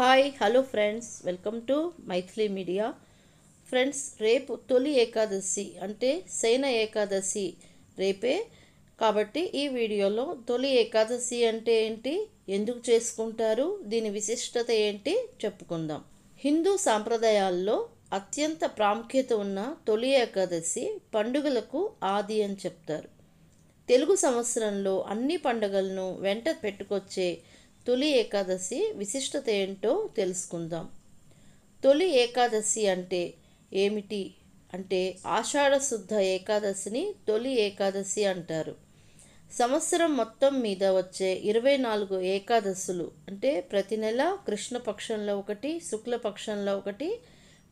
hi hello friends welcome to Maithili media friends రేపు తొలి ఏకాదశి అంటే శయన ఏకాదశి రేపే కాబట్టి ఈ వీడియోలో తొలి ఏకాదశి అంటే ఏంటి ఎందుకు చేసుకుంటారు దీని విశిష్టత ఏంటి చెప్పుకుందాం హిందూ సాంప్రదాయాల్లో అత్యంత ప్రాముఖ్యత ఉన్న తొలి ఏకాదశి పండుగలకు ఆది అని చెప్తారు తెలుగు సంవత్సరంలో అన్ని పండుగలను వెంట పెట్టుకొచ్చే తొలి ఏకాదశి విశిష్టత ఏంటో తెలుసుకుందాం తొలి ఏకాదశి అంటే ఏమిటి అంటే ఆషాఢ శుద్ధ ఏకాదశిని తొలి ఏకాదశి అంటారు సంవత్సరం మొత్తం మీద వచ్చే ఇరవై నాలుగు ఏకాదశులు అంటే ప్రతి నెల కృష్ణపక్షంలో ఒకటి శుక్లపక్షంలో ఒకటి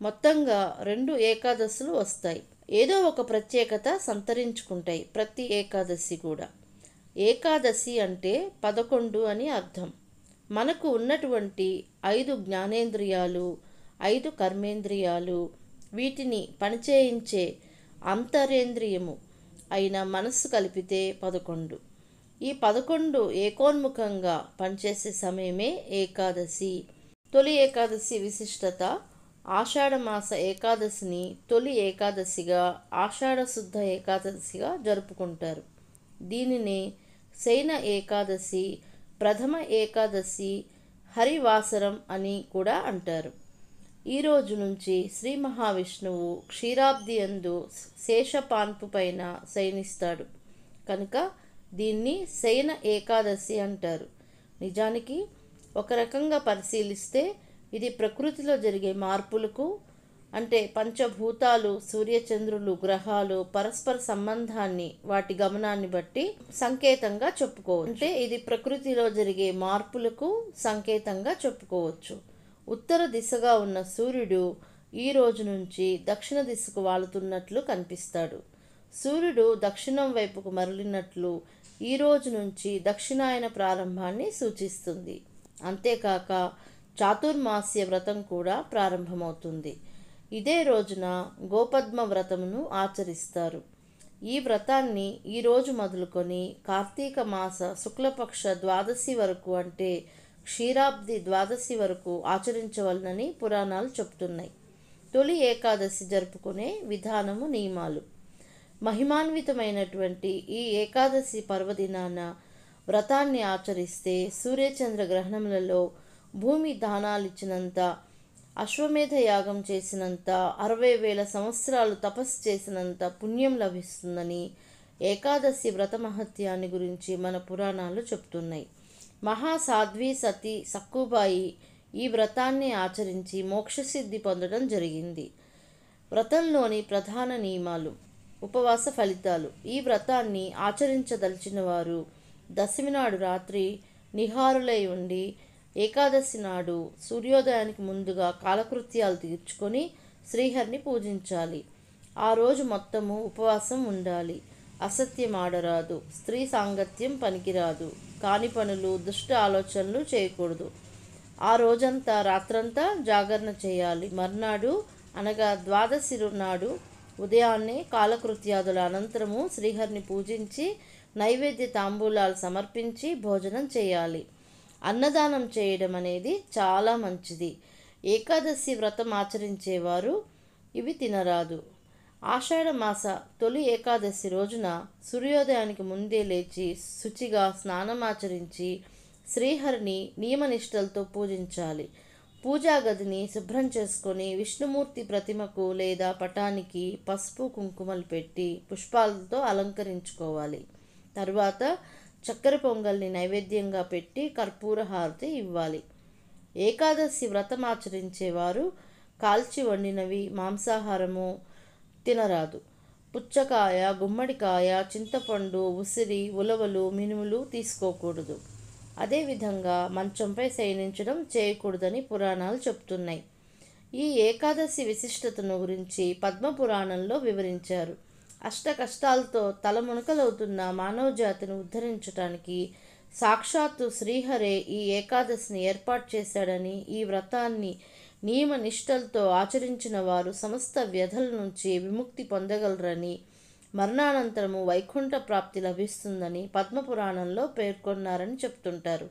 మొత్తంగా రెండు ఏకాదశులు వస్తాయి ఏదో ఒక ప్రత్యేకత సంతరించుకుంటాయి ప్రతి ఏకాదశి కూడా ఏకాదశి అంటే పదకొండు అని అర్థం మనకు ఉన్నటువంటి ఐదు జ్ఞానేంద్రియాలు ఐదు కర్మేంద్రియాలు వీటిని పనిచేయించే అంతరేంద్రియము అయిన మనస్సు కలిపితే పదకొండు ఈ పదకొండు ఏకోన్ముఖంగా పనిచేసే సమయమే ఏకాదశి తొలి ఏకాదశి విశిష్టత ఆషాఢమాస ఏకాదశిని తొలి ఏకాదశిగా ఆషాఢశుద్ధ ఏకాదశిగా జరుపుకుంటారు దీనిని శయన ఏకాదశి ప్రథమ ఏకాదశి హరివాసరం అని కూడా అంటారు ఈరోజు నుంచి శ్రీ మహావిష్ణువు క్షీరాబ్ది అందు శేషపాన్పు పైన శయనిస్తాడు కనుక దీన్ని శయన ఏకాదశి అంటారు నిజానికి ఒక రకంగా పరిశీలిస్తే ఇది ప్రకృతిలో జరిగే మార్పులకు అంటే పంచభూతాలు సూర్యచంద్రులు గ్రహాలు పరస్పర సంబంధాన్ని వాటి గమనాన్ని బట్టి సంకేతంగా చెప్పుకోవచ్చు అంటే ఇది ప్రకృతిలో జరిగే మార్పులకు సంకేతంగా చెప్పుకోవచ్చు ఉత్తర దిశగా ఉన్న సూర్యుడు ఈ రోజు నుంచి దక్షిణ దిశకు వాలుతున్నట్లు కనిపిస్తాడు సూర్యుడు దక్షిణం వైపుకు మరలినట్లు ఈ రోజు నుంచి దక్షిణాయన ప్రారంభాన్ని సూచిస్తుంది అంతేకాక చాతుర్మాస్య వ్రతం కూడా ప్రారంభమవుతుంది ఇదే రోజున గోపద్మ వ్రతమును ఆచరిస్తారు ఈ వ్రతాన్ని ఈరోజు మొదలుకొని కార్తీక మాస శుక్లపక్ష ద్వాదశి వరకు అంటే క్షీరాబ్ది ద్వాదశి వరకు ఆచరించవలనని పురాణాలు చెబుతున్నాయి తొలి ఏకాదశి జరుపుకునే విధానము నియమాలు మహిమాన్వితమైనటువంటి ఈ ఏకాదశి పర్వదినాన వ్రతాన్ని ఆచరిస్తే సూర్యచంద్ర గ్రహణములలో భూమి దానాలిచ్చినంత అశ్వమేధ యాగం చేసినంత అరవై వేల సంవత్సరాలు తపస్సు చేసినంత పుణ్యం లభిస్తుందని ఏకాదశి వ్రత మహత్యాన్ని గురించి మన పురాణాలు చెప్తున్నాయి మహాసాధ్వి సతి సక్కుబాయి ఈ వ్రతాన్ని ఆచరించి మోక్షసిద్ధి పొందడం జరిగింది వ్రతంలోని ప్రధాన నియమాలు ఉపవాస ఫలితాలు ఈ వ్రతాన్ని ఆచరించదలిచిన వారు దశమి నాడు రాత్రి నిహారులై ఉండి ఏకాదశి నాడు సూర్యోదయానికి ముందుగా కాలకృత్యాలు తీర్చుకొని శ్రీహరిని పూజించాలి ఆ రోజు మొత్తము ఉపవాసం ఉండాలి అసత్యం ఆడరాదు స్త్రీ సాంగత్యం పనికిరాదు కాని పనులు దుష్ట ఆలోచనలు చేయకూడదు ఆ రోజంతా రాత్రంతా జాగరణ చేయాలి మర్నాడు అనగా ద్వాదశి నాడు ఉదయాన్నే కాలకృత్యాదుల అనంతరము శ్రీహరిని పూజించి నైవేద్య తాంబూలాలు సమర్పించి భోజనం చేయాలి అన్నదానం చేయడం అనేది చాలా మంచిది ఏకాదశి వ్రతం ఆచరించేవారు ఇవి తినరాదు ఆషాఢమాస తొలి ఏకాదశి రోజున సూర్యోదయానికి ముందే లేచి శుచిగా స్నానమాచరించి శ్రీహరిని నియమనిష్టలతో పూజించాలి పూజా గదిని శుభ్రం చేసుకొని విష్ణుమూర్తి ప్రతిమకు లేదా పటానికి పసుపు కుంకుమలు పెట్టి పుష్పాలతో అలంకరించుకోవాలి తర్వాత చక్కెర పొంగల్ని నైవేద్యంగా పెట్టి కర్పూర హారతి ఇవ్వాలి ఏకాదశి వ్రతం ఆచరించేవారు కాల్చి వండినవి మాంసాహారము తినరాదు పుచ్చకాయ గుమ్మడికాయ చింతపండు ఉసిరి ఉలవలు మినుములు తీసుకోకూడదు అదేవిధంగా మంచంపై శయనించడం చేయకూడదని పురాణాలు చెబుతున్నాయి ఈ ఏకాదశి విశిష్టతను గురించి పద్మపురాణంలో వివరించారు అష్ట కష్టాలతో తలమునకలవుతున్న మానవ జాతిని ఉద్ధరించడానికి సాక్షాత్తు శ్రీహరే ఈ ఏకాదశిని ఏర్పాటు చేశాడని ఈ వ్రతాన్ని నియమ నిష్టలతో ఆచరించిన వారు సమస్త వ్యధల నుంచి విముక్తి పొందగలరని మరణానంతరము వైకుంఠ ప్రాప్తి లభిస్తుందని పద్మపురాణంలో పేర్కొన్నారని చెప్తుంటారు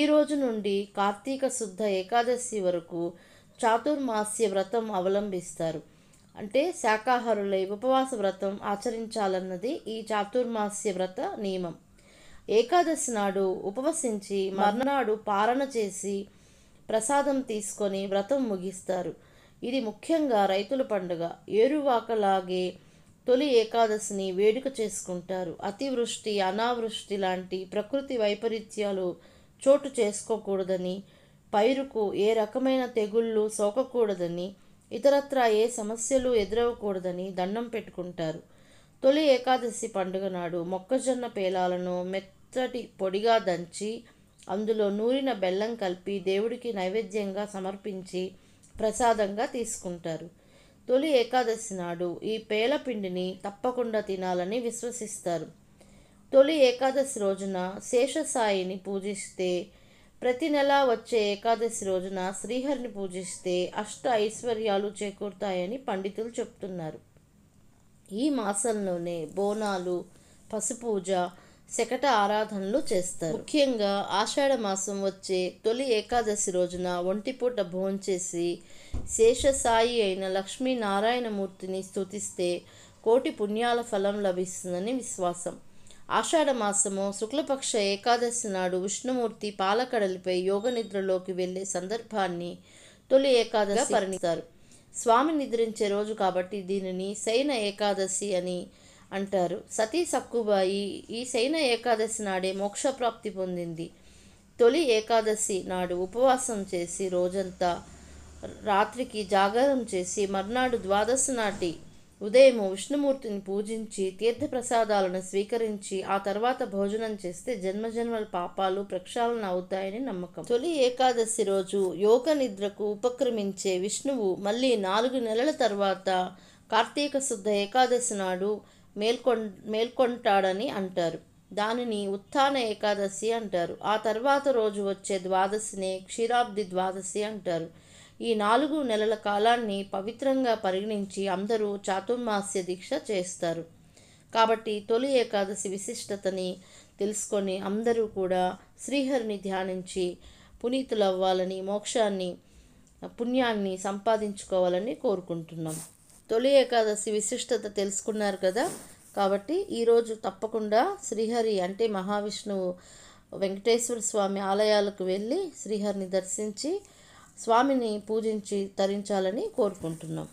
ఈ రోజు నుండి కార్తీక శుద్ధ ఏకాదశి వరకు చాతుర్మాస్య వ్రతం అవలంబిస్తారు అంటే శాకాహారులై ఉపవాస వ్రతం ఆచరించాలన్నది ఈ చాతుర్మాస్య వ్రత నియమం ఏకాదశి నాడు ఉపవసించి మర్నాడు పారణ చేసి ప్రసాదం తీసుకొని వ్రతం ముగిస్తారు ఇది ముఖ్యంగా రైతుల పండుగ ఏరువాకలాగే తొలి ఏకాదశిని వేడుక చేసుకుంటారు అతివృష్టి అనావృష్టి లాంటి ప్రకృతి వైపరీత్యాలు చోటు చేసుకోకూడదని పైరుకు ఏ రకమైన తెగుళ్ళు సోకకూడదని ఇతరత్ర ఏ సమస్యలు ఎదురవకూడదని దండం పెట్టుకుంటారు తొలి ఏకాదశి పండుగ నాడు మొక్కజొన్న పేలాలను మెత్తటి పొడిగా దంచి అందులో నూరిన బెల్లం కలిపి దేవుడికి నైవేద్యంగా సమర్పించి ప్రసాదంగా తీసుకుంటారు తొలి ఏకాదశి నాడు ఈ పేలపిండిని తప్పకుండా తినాలని విశ్వసిస్తారు తొలి ఏకాదశి రోజున శేషసాయిని పూజిస్తే ప్రతి నెల వచ్చే ఏకాదశి రోజున శ్రీహరిని పూజిస్తే అష్ట ఐశ్వర్యాలు చేకూరుతాయని పండితులు చెప్తున్నారు ఈ మాసంలోనే బోనాలు పసుపూజ శకట ఆరాధనలు చేస్తారు ముఖ్యంగా ఆషాఢ మాసం వచ్చే తొలి ఏకాదశి రోజున ఒంటిపూట భోంచేసి శేషసాయి అయిన లక్ష్మీనారాయణమూర్తిని స్థుతిస్తే కోటి పుణ్యాల ఫలం లభిస్తుందని విశ్వాసం ఆషాఢమాసము శుక్లపక్ష ఏకాదశి నాడు విష్ణుమూర్తి పాలకడలిపై యోగ నిద్రలోకి వెళ్ళే సందర్భాన్ని తొలి ఏకాదశి పరిణిస్తారు స్వామి నిద్రించే రోజు కాబట్టి దీనిని శైన ఏకాదశి అని అంటారు సతీ సక్కుబాయి ఈ శైన ఏకాదశి నాడే మోక్షప్రాప్తి పొందింది తొలి ఏకాదశి నాడు ఉపవాసం చేసి రోజంతా రాత్రికి జాగారం చేసి మర్నాడు ద్వాదశి నాటి ఉదయం విష్ణుమూర్తిని పూజించి తీర్థప్రసాదాలను స్వీకరించి ఆ తర్వాత భోజనం చేస్తే జన్మజన్మల పాపాలు ప్రక్షాళన అవుతాయని నమ్మకం తొలి ఏకాదశి రోజు యోగ నిద్రకు ఉపక్రమించే విష్ణువు మళ్ళీ నాలుగు నెలల తర్వాత కార్తీక శుద్ధ ఏకాదశి నాడు మేల్కొన్ మేల్కొంటాడని అంటారు దానిని ఉత్థాన ఏకాదశి అంటారు ఆ తర్వాత రోజు వచ్చే ద్వాదశిని క్షీరాబ్ది ద్వాదశి అంటారు ఈ నాలుగు నెలల కాలాన్ని పవిత్రంగా పరిగణించి అందరూ చాతుర్మాస్య దీక్ష చేస్తారు కాబట్టి తొలి ఏకాదశి విశిష్టతని తెలుసుకొని అందరూ కూడా శ్రీహరిని ధ్యానించి పునీతులవ్వాలని మోక్షాన్ని పుణ్యాన్ని సంపాదించుకోవాలని కోరుకుంటున్నాం తొలి ఏకాదశి విశిష్టత తెలుసుకున్నారు కదా కాబట్టి ఈరోజు తప్పకుండా శ్రీహరి అంటే మహావిష్ణువు వెంకటేశ్వర స్వామి ఆలయాలకు వెళ్ళి శ్రీహరిని దర్శించి స్వామిని పూజించి తరించాలని కోరుకుంటున్నాం